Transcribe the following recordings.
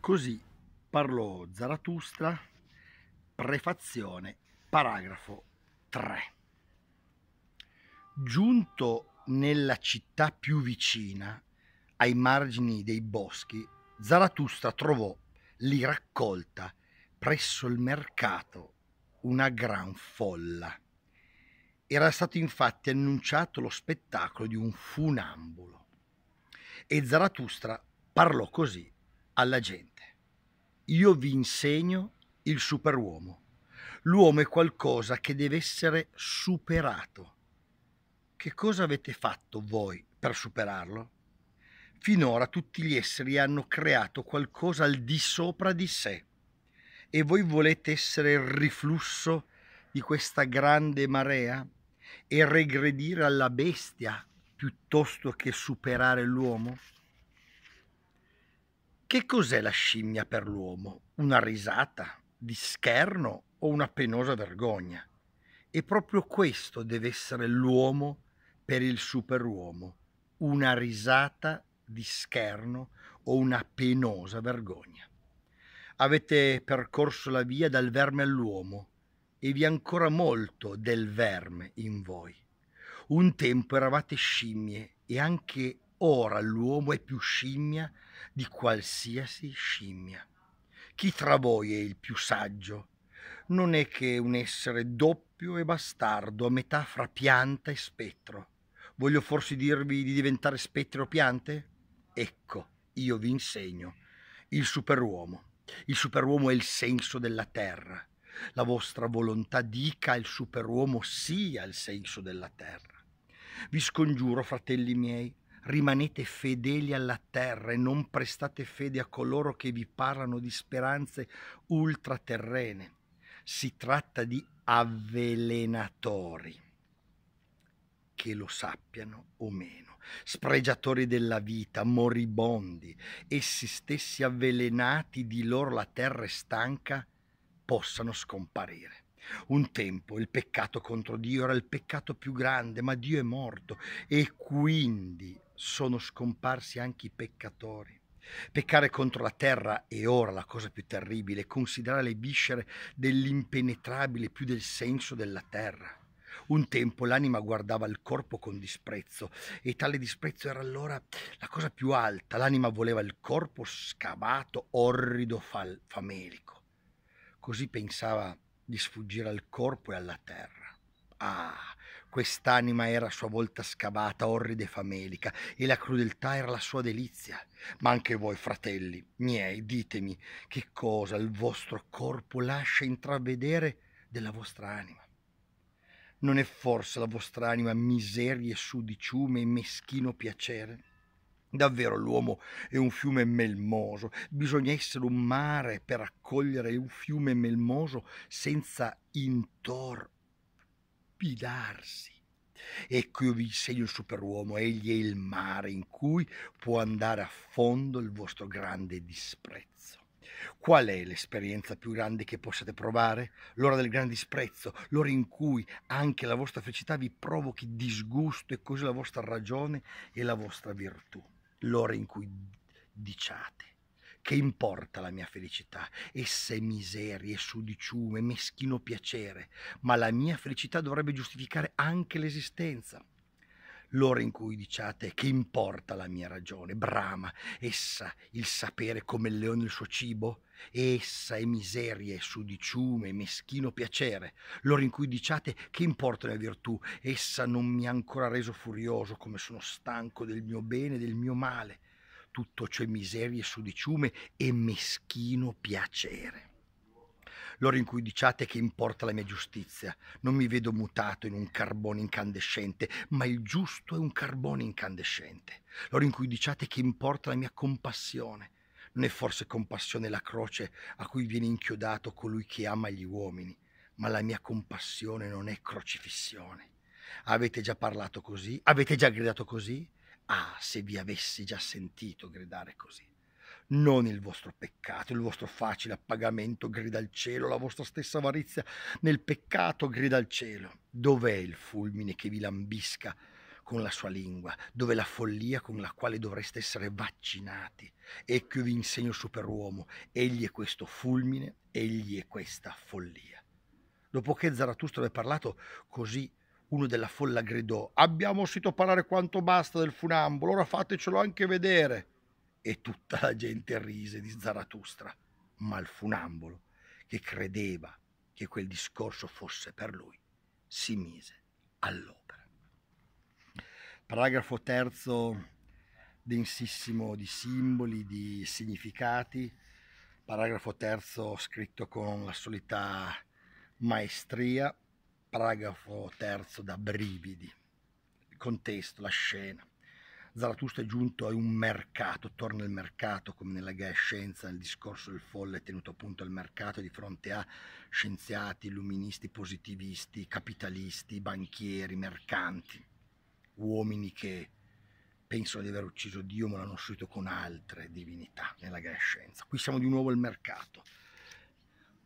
Così parlò Zaratustra, prefazione, paragrafo 3. Giunto nella città più vicina, ai margini dei boschi, Zaratustra trovò lì raccolta presso il mercato una gran folla. Era stato infatti annunciato lo spettacolo di un funambulo e Zaratustra parlò così alla gente. Io vi insegno il superuomo. L'uomo è qualcosa che deve essere superato. Che cosa avete fatto voi per superarlo? Finora tutti gli esseri hanno creato qualcosa al di sopra di sé e voi volete essere il riflusso di questa grande marea e regredire alla bestia piuttosto che superare l'uomo? Che cos'è la scimmia per l'uomo? Una risata di scherno o una penosa vergogna? E proprio questo deve essere l'uomo per il superuomo, una risata di scherno o una penosa vergogna. Avete percorso la via dal verme all'uomo e vi è ancora molto del verme in voi. Un tempo eravate scimmie e anche Ora l'uomo è più scimmia di qualsiasi scimmia. Chi tra voi è il più saggio? Non è che un essere doppio e bastardo, a metà fra pianta e spettro. Voglio forse dirvi di diventare spettro o piante? Ecco, io vi insegno. Il superuomo. Il superuomo è il senso della terra. La vostra volontà dica al superuomo sia il senso della terra. Vi scongiuro, fratelli miei, rimanete fedeli alla terra e non prestate fede a coloro che vi parlano di speranze ultraterrene. Si tratta di avvelenatori, che lo sappiano o meno, spregiatori della vita, moribondi, essi stessi avvelenati di loro la terra è stanca, possano scomparire. Un tempo il peccato contro Dio era il peccato più grande, ma Dio è morto e quindi sono scomparsi anche i peccatori. Peccare contro la terra è ora la cosa più terribile, considerare le viscere dell'impenetrabile più del senso della terra. Un tempo l'anima guardava il corpo con disprezzo e tale disprezzo era allora la cosa più alta, l'anima voleva il corpo scavato, orrido, fal- famelico. Così pensava di sfuggire al corpo e alla terra. Ah, Quest'anima era a sua volta scavata, orrida e famelica, e la crudeltà era la sua delizia. Ma anche voi, fratelli miei, ditemi che cosa il vostro corpo lascia intravedere della vostra anima. Non è forse la vostra anima miseria e sudiciume e meschino piacere? Davvero l'uomo è un fiume melmoso, bisogna essere un mare per accogliere un fiume melmoso senza intorno torbidarsi. E qui vi insegno il superuomo, egli è il mare in cui può andare a fondo il vostro grande disprezzo. Qual è l'esperienza più grande che possiate provare? L'ora del grande disprezzo, l'ora in cui anche la vostra felicità vi provochi disgusto e così la vostra ragione e la vostra virtù, l'ora in cui diciate che importa la mia felicità, essa è miseria, è sudiciume, meschino piacere, ma la mia felicità dovrebbe giustificare anche l'esistenza. L'ora in cui diciate che importa la mia ragione, brama, essa il sapere come il leone il suo cibo, essa è miseria, è sudiciume, meschino piacere. L'ora in cui diciate che importa la virtù, essa non mi ha ancora reso furioso come sono stanco del mio bene e del mio male tutto c'è miseria e sudiciume e meschino piacere. Loro in cui diciate che importa la mia giustizia, non mi vedo mutato in un carbone incandescente, ma il giusto è un carbone incandescente. Loro in cui diciate che importa la mia compassione, non è forse compassione la croce a cui viene inchiodato colui che ama gli uomini, ma la mia compassione non è crocifissione. Avete già parlato così? Avete già gridato così? Ah, se vi avessi già sentito gridare così. Non il vostro peccato, il vostro facile appagamento grida al cielo, la vostra stessa avarizia nel peccato grida al cielo. Dov'è il fulmine che vi lambisca con la sua lingua? Dov'è la follia con la quale dovreste essere vaccinati? Ecco vi insegno il superuomo, egli è questo fulmine, egli è questa follia. Dopo che Zarathustra aveva parlato così uno della folla gridò: Abbiamo sentito parlare quanto basta del funambolo, ora fatecelo anche vedere. E tutta la gente rise di Zaratustra, ma il funambolo, che credeva che quel discorso fosse per lui, si mise all'opera. Paragrafo terzo, densissimo di simboli, di significati. Paragrafo terzo scritto con la solita maestria Paragrafo terzo da brividi. Il contesto, la scena. Zaratustra è giunto a un mercato, torna al mercato come nella Gaia Scienza, nel discorso del folle tenuto appunto al mercato di fronte a scienziati, illuministi, positivisti, capitalisti, banchieri, mercanti, uomini che pensano di aver ucciso Dio ma l'hanno sostituito con altre divinità nella Gaia Scienza. Qui siamo di nuovo al mercato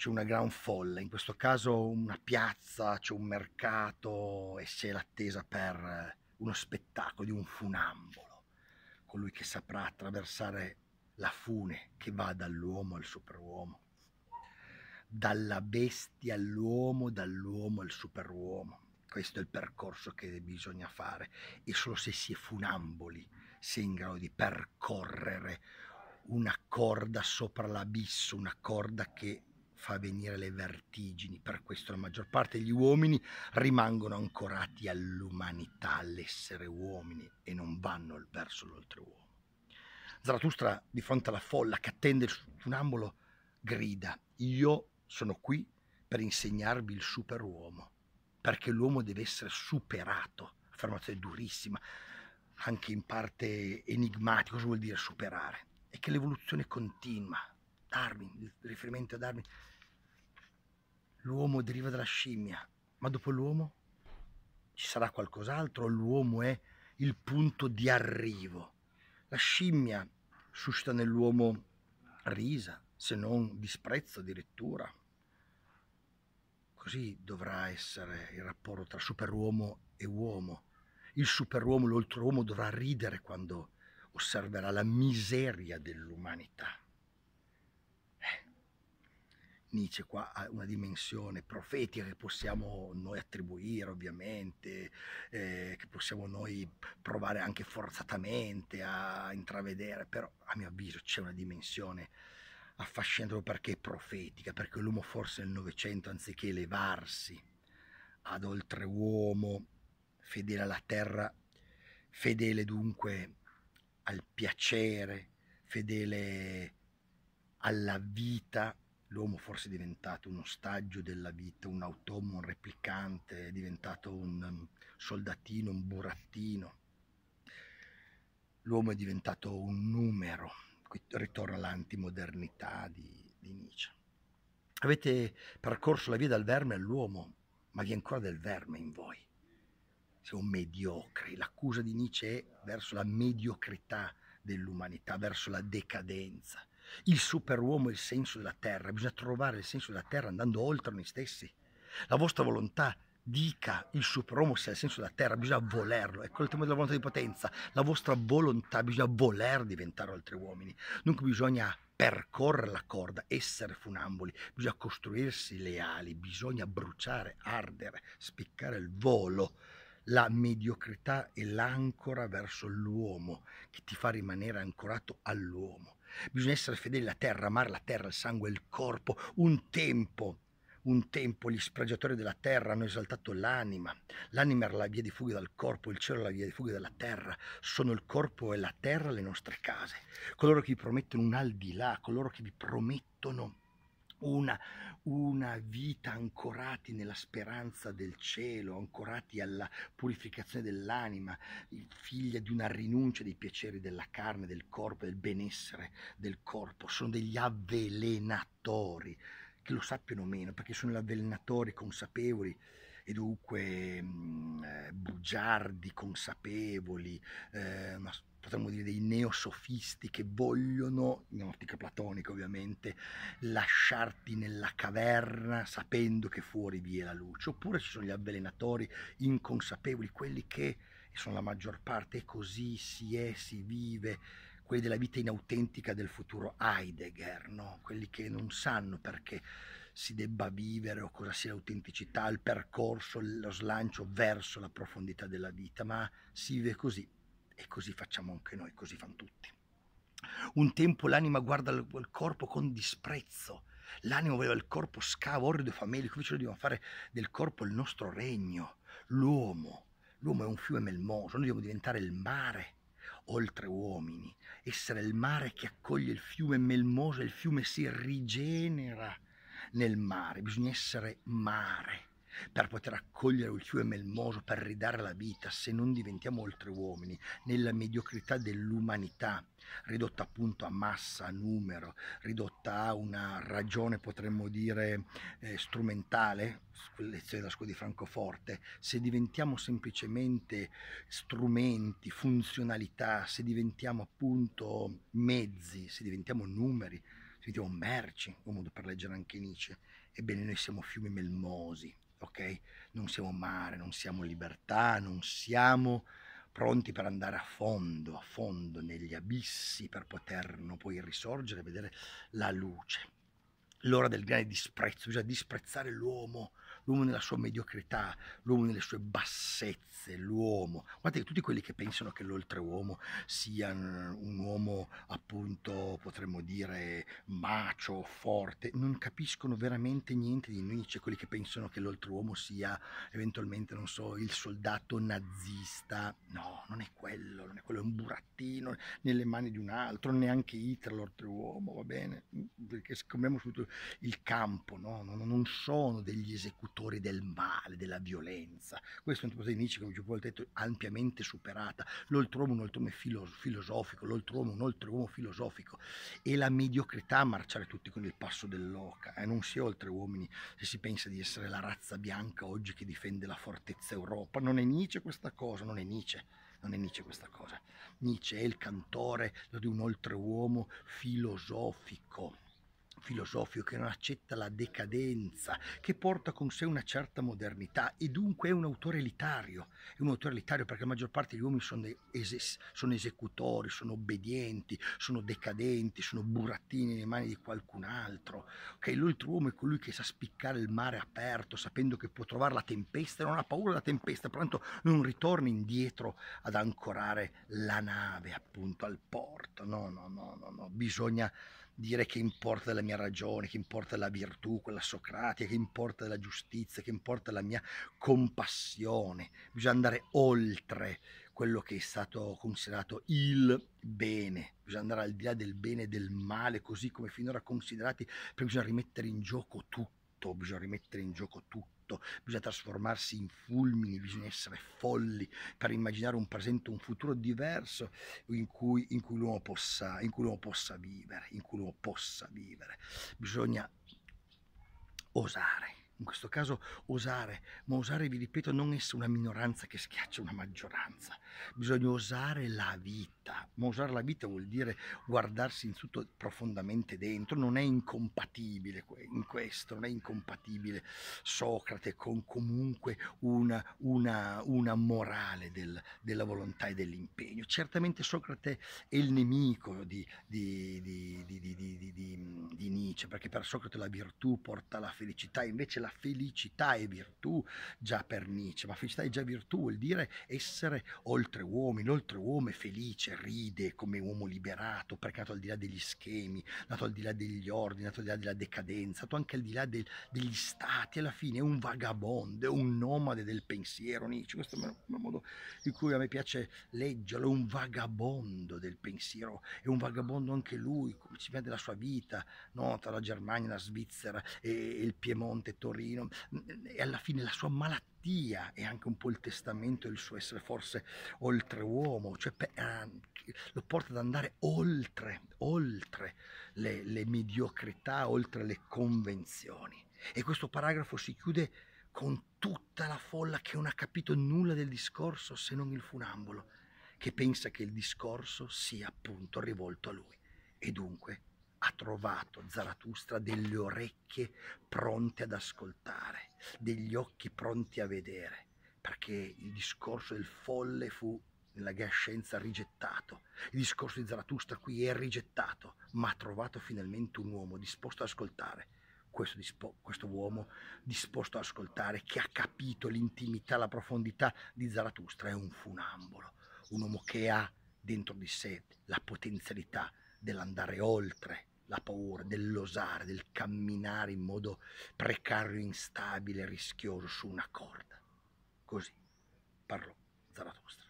c'è una gran folla, in questo caso una piazza, c'è un mercato e c'è l'attesa per eh, uno spettacolo di un funambolo, colui che saprà attraversare la fune che va dall'uomo al superuomo, dalla bestia all'uomo, dall'uomo al superuomo. Questo è il percorso che bisogna fare e solo se si è funamboli si è in grado di percorrere una corda sopra l'abisso, una corda che fa venire le vertigini, per questo la maggior parte degli uomini rimangono ancorati all'umanità, all'essere uomini e non vanno verso l'oltreuomo. Zarathustra, di fronte alla folla che attende il funambolo, grida, io sono qui per insegnarvi il superuomo, perché l'uomo deve essere superato, affermazione durissima, anche in parte enigmatica, cosa vuol dire superare? È che l'evoluzione continua, Darwin, riferimento a Darwin, l'uomo deriva dalla scimmia, ma dopo l'uomo ci sarà qualcos'altro, l'uomo è il punto di arrivo. La scimmia suscita nell'uomo risa, se non disprezzo addirittura. Così dovrà essere il rapporto tra superuomo e uomo. Il superuomo, l'oltreuomo dovrà ridere quando osserverà la miseria dell'umanità. Nietzsche qua ha una dimensione profetica che possiamo noi attribuire ovviamente, eh, che possiamo noi provare anche forzatamente a intravedere, però a mio avviso c'è una dimensione affascinante perché è profetica, perché l'uomo forse nel Novecento anziché elevarsi ad oltre uomo, fedele alla terra, fedele dunque al piacere, fedele alla vita, l'uomo forse è diventato un ostaggio della vita, un automo, un replicante, è diventato un um, soldatino, un burattino. L'uomo è diventato un numero, qui ritorna all'antimodernità di, di Nietzsche. Avete percorso la via dal verme all'uomo, ma vi è ancora del verme in voi. Siamo mediocri. L'accusa di Nietzsche è verso la mediocrità dell'umanità, verso la decadenza il superuomo è il senso della terra, bisogna trovare il senso della terra andando oltre noi stessi. La vostra volontà dica il superuomo sia il senso della terra, bisogna volerlo, ecco il tema della volontà di potenza, la vostra volontà, bisogna voler diventare altri uomini, dunque bisogna percorrere la corda, essere funamboli, bisogna costruirsi le ali, bisogna bruciare, ardere, spiccare il volo, la mediocrità è l'ancora verso l'uomo che ti fa rimanere ancorato all'uomo Bisogna essere fedeli alla terra, amare la terra, il sangue, il corpo. Un tempo, un tempo gli spregiatori della terra hanno esaltato l'anima. L'anima era la via di fuga dal corpo, il cielo è la via di fuga dalla terra. Sono il corpo e la terra le nostre case. Coloro che vi promettono un al di là, coloro che vi promettono una, una, vita ancorati nella speranza del cielo, ancorati alla purificazione dell'anima, figlia di una rinuncia dei piaceri della carne, del corpo, del benessere del corpo. Sono degli avvelenatori, che lo sappiano meno, perché sono gli avvelenatori consapevoli e dunque mh, mhmm, eh, bugiardi, consapevoli, eh, ma potremmo dire dei neosofisti che vogliono, in ottica platonica ovviamente, lasciarti nella caverna sapendo che fuori vi è la luce, oppure ci sono gli avvelenatori inconsapevoli, quelli che, e sono la maggior parte, e così si è, si vive, quelli della vita inautentica del futuro Heidegger, no? quelli che non sanno perché si debba vivere o cosa sia l'autenticità, il percorso, lo slancio verso la profondità della vita, ma si vive così e così facciamo anche noi, così fanno tutti. Un tempo l'anima guarda il corpo con disprezzo, l'anima voleva il corpo scavo, orrido, famelico, invece noi dobbiamo fare del corpo il nostro regno, l'uomo. L'uomo è un fiume melmoso, noi dobbiamo diventare il mare oltre uomini, essere il mare che accoglie il fiume melmoso e il fiume si rigenera nel mare, bisogna essere mare per poter accogliere il fiume melmoso, per ridare la vita, se non diventiamo oltre uomini, nella mediocrità dell'umanità, ridotta appunto a massa, a numero, ridotta a una ragione, potremmo dire, eh, strumentale, lezione della scuola di Francoforte, se diventiamo semplicemente strumenti, funzionalità, se diventiamo appunto mezzi, se diventiamo numeri, video merci, un modo per leggere anche Nietzsche. Ebbene, noi siamo fiumi melmosi, ok? Non siamo mare, non siamo libertà, non siamo pronti per andare a fondo, a fondo negli abissi per poterno poi risorgere e vedere la luce. L'ora del grande disprezzo, bisogna disprezzare l'uomo l'uomo nella sua mediocrità, l'uomo nelle sue bassezze, l'uomo. Guardate che tutti quelli che pensano che l'oltreuomo sia un uomo appunto, potremmo dire, macio, forte, non capiscono veramente niente di Nietzsche, quelli che pensano che l'oltreuomo sia eventualmente, non so, il soldato nazista. No, non è quello, non è quello, è un burattino nelle mani di un altro, neanche Hitler l'oltreuomo, va bene? Perché scombiamo subito il campo, no? Non sono degli esecutivi cultori del male, della violenza. Questo è un tipo di Nietzsche, come ci ho detto, ampiamente superata. L'oltruomo è un oltruomo filo- filosofico, l'oltruomo è un oltreuomo filosofico. E la mediocrità a marciare tutti con il passo dell'oca. Eh? Non si è oltre uomini se si pensa di essere la razza bianca oggi che difende la fortezza Europa. Non è Nietzsche questa cosa, non è Nietzsche. Non è Nietzsche questa cosa. Nietzsche è il cantore di un oltreuomo filosofico filosofico che non accetta la decadenza, che porta con sé una certa modernità e dunque è un autore elitario, è un autore elitario perché la maggior parte degli uomini sono, es- sono esecutori, sono obbedienti, sono decadenti, sono burattini nelle mani di qualcun altro. Okay? L'altro uomo è colui che sa spiccare il mare aperto, sapendo che può trovare la tempesta, e non ha paura della tempesta, pronto non ritorna indietro ad ancorare la nave appunto al porto. No, no, no, no, no. bisogna dire che importa la mia ragione, che importa la virtù, quella socratica, che importa la giustizia, che importa la mia compassione. Bisogna andare oltre quello che è stato considerato il bene, bisogna andare al di là del bene e del male, così come finora considerati, perché bisogna rimettere in gioco tutto tutto, bisogna rimettere in gioco tutto, bisogna trasformarsi in fulmini, bisogna essere folli per immaginare un presente, un futuro diverso in cui, in cui l'uomo, possa, in cui l'uomo possa vivere, in cui l'uomo possa vivere. Bisogna osare in questo caso osare, ma osare, vi ripeto, non essere una minoranza che schiaccia una maggioranza, bisogna osare la vita, ma osare la vita vuol dire guardarsi in tutto profondamente dentro, non è incompatibile in questo, non è incompatibile Socrate con comunque una, una, una morale del, della volontà e dell'impegno. Certamente Socrate è il nemico di, di, di, di Nietzsche, perché per Socrate la virtù porta alla felicità, invece la felicità è virtù già per Nietzsche, ma felicità è già virtù, vuol dire essere o oltre uomo, inoltre uomo è felice, ride come uomo liberato, perché è andato al di là degli schemi, è andato al di là degli ordini, è andato al di là della decadenza, è andato anche al di là del, degli stati, alla fine è un vagabondo, è un nomade del pensiero, Nietzsche, questo è il modo in cui a me piace leggerlo, è un vagabondo del pensiero, è un vagabondo anche lui, come si vede la sua vita, no? tra la Germania, la Svizzera e il Piemonte, Torino, e alla fine la sua malattia malattia e anche un po' il testamento il suo essere forse oltreuomo, cioè ehm, lo porta ad andare oltre, oltre le, le mediocrità, oltre le convenzioni. E questo paragrafo si chiude con tutta la folla che non ha capito nulla del discorso se non il funambolo, che pensa che il discorso sia appunto rivolto a lui e dunque ha trovato Zarathustra delle orecchie pronte ad ascoltare, degli occhi pronti a vedere, perché il discorso del folle fu nella Gascienza rigettato. Il discorso di Zarathustra qui è rigettato, ma ha trovato finalmente un uomo disposto ad ascoltare. Questo, dispo, questo uomo disposto ad ascoltare, che ha capito l'intimità, la profondità di Zarathustra, è un funambolo, un uomo che ha dentro di sé la potenzialità dell'andare oltre la paura dell'osare, del camminare in modo precario, instabile, rischioso su una corda. Così parlò Zaratustra.